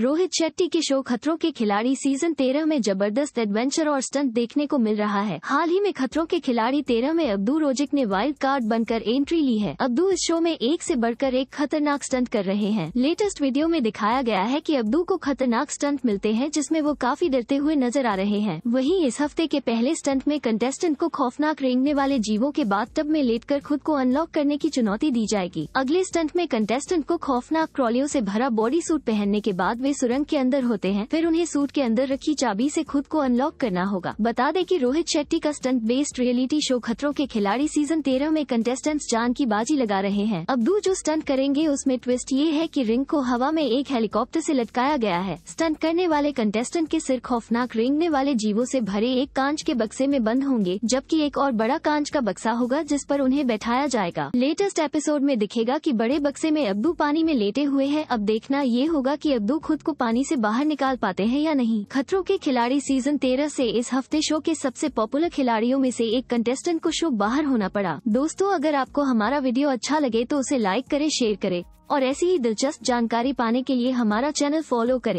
रोहित शेट्टी के शो खतरों के खिलाड़ी सीजन तेरह में जबरदस्त एडवेंचर और स्टंट देखने को मिल रहा है हाल ही में खतरों के खिलाड़ी तेरह में अब्दू रोजिक ने वाइल्ड कार्ड बनकर एंट्री ली है अब्दू इस शो में एक से बढ़कर एक खतरनाक स्टंट कर रहे हैं लेटेस्ट वीडियो में दिखाया गया है की अब्दू को खतरनाक स्टंट मिलते हैं जिसमे वो काफी डरते हुए नजर आ रहे हैं वही इस हफ्ते के पहले स्टंट में कंटेस्टेंट को खौफनाक रेंगने वाले जीवों के बाद टब में लेट कर खुद को अनलॉक करने की चुनौती दी जाएगी अगले स्टंट में कंटेस्टेंट को खौफनाक ट्रॉलियों ऐसी भरा बॉडी सूट पहनने के बाद वे सुरंग के अंदर होते हैं फिर उन्हें सूट के अंदर रखी चाबी से खुद को अनलॉक करना होगा बता दें कि रोहित शेट्टी का स्टंट बेस्ड रियलिटी शो खतरों के खिलाड़ी सीजन तेरह में कंटेस्टेंट्स जान की बाजी लगा रहे हैं अब्दू जो स्टंट करेंगे उसमें ट्विस्ट ये है की रिंग को हवा में एक हेलीकॉप्टर ऐसी लटकाया गया है स्टंट करने वाले कंटेस्टेंट के सिर खौफनाक रेंगने वाले जीवों ऐसी भरे एक कांच के बक्से में बंद होंगे जबकि एक और बड़ा कांच का बक्सा होगा जिस पर उन्हें बैठाया जाएगा लेटेस्ट एपिसोड में दिखेगा कि बड़े बक्से में अब्दू पानी में लेटे हुए हैं अब देखना ये होगा कि अब्दू खुद भारत को पानी से बाहर निकाल पाते हैं या नहीं खतरों के खिलाड़ी सीजन 13 से इस हफ्ते शो के सबसे पॉपुलर खिलाड़ियों में से एक कंटेस्टेंट को शो बाहर होना पड़ा दोस्तों अगर आपको हमारा वीडियो अच्छा लगे तो उसे लाइक करे शेयर करे और ऐसी ही दिलचस्प जानकारी पाने के लिए हमारा चैनल फॉलो करें